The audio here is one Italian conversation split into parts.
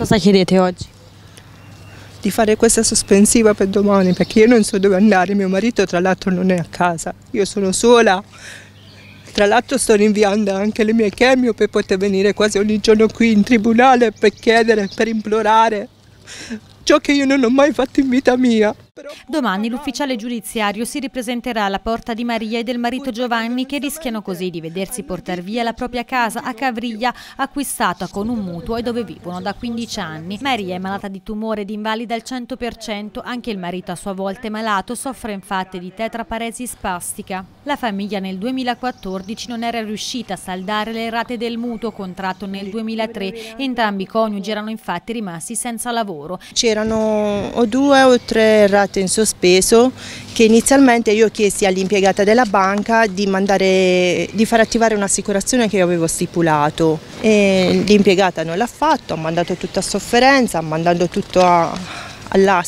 Cosa chiedete oggi? Di fare questa sospensiva per domani perché io non so dove andare, mio marito tra l'altro non è a casa, io sono sola. Tra l'altro sto rinviando anche le mie chemio per poter venire quasi ogni giorno qui in tribunale per chiedere, per implorare ciò che io non ho mai fatto in vita mia. Domani l'ufficiale giudiziario si ripresenterà alla porta di Maria e del marito Giovanni che rischiano così di vedersi portare via la propria casa a Cavriglia acquistata con un mutuo e dove vivono da 15 anni. Maria è malata di tumore ed invalida al 100%, anche il marito a sua volta è malato, soffre infatti di tetraparesi spastica. La famiglia nel 2014 non era riuscita a saldare le rate del mutuo contratto nel 2003, entrambi i coniugi erano infatti rimasti senza lavoro. C'erano o due o tre rate contratto in sospeso che inizialmente io chiesi all'impiegata della banca di, mandare, di, far attivare un'assicurazione che io avevo stipulato. l'impiegata non l'ha fatto, ha mandato tutto a sofferenza, ha mandato tutto a, al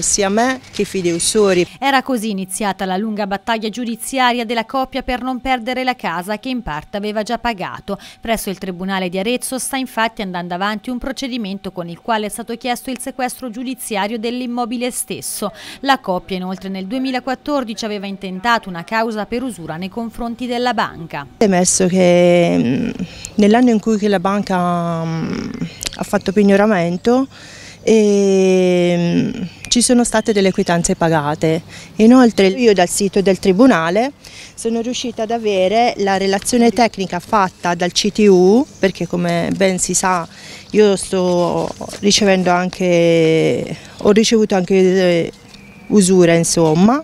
sia me che Fideussori. Era così iniziata la lunga battaglia giudiziaria della coppia per non perdere la casa che in parte aveva già pagato. Presso il Tribunale di Arezzo sta infatti andando avanti un procedimento con il quale è stato chiesto il sequestro giudiziario dell'immobile stesso. La coppia inoltre nel 2014 aveva intentato una causa per usura nei confronti della banca. È Emesso che mm, nell'anno in cui la banca mm, ha fatto pignoramento e ehm, ci sono state delle quitanze pagate. Inoltre io dal sito del Tribunale sono riuscita ad avere la relazione tecnica fatta dal CTU, perché come ben si sa io sto ricevendo anche, ho ricevuto anche eh, usura insomma,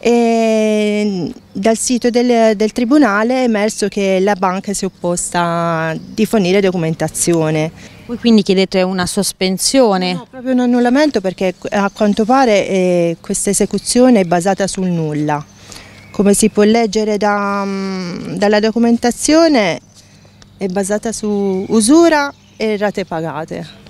e dal sito del, del, Tribunale è emerso che la banca si è opposta di fornire documentazione. Voi quindi chiedete una sospensione? No, proprio un annullamento perché a quanto pare eh, questa esecuzione è basata sul nulla. Come si può leggere da, mm, dalla documentazione è basata su usura e rate pagate.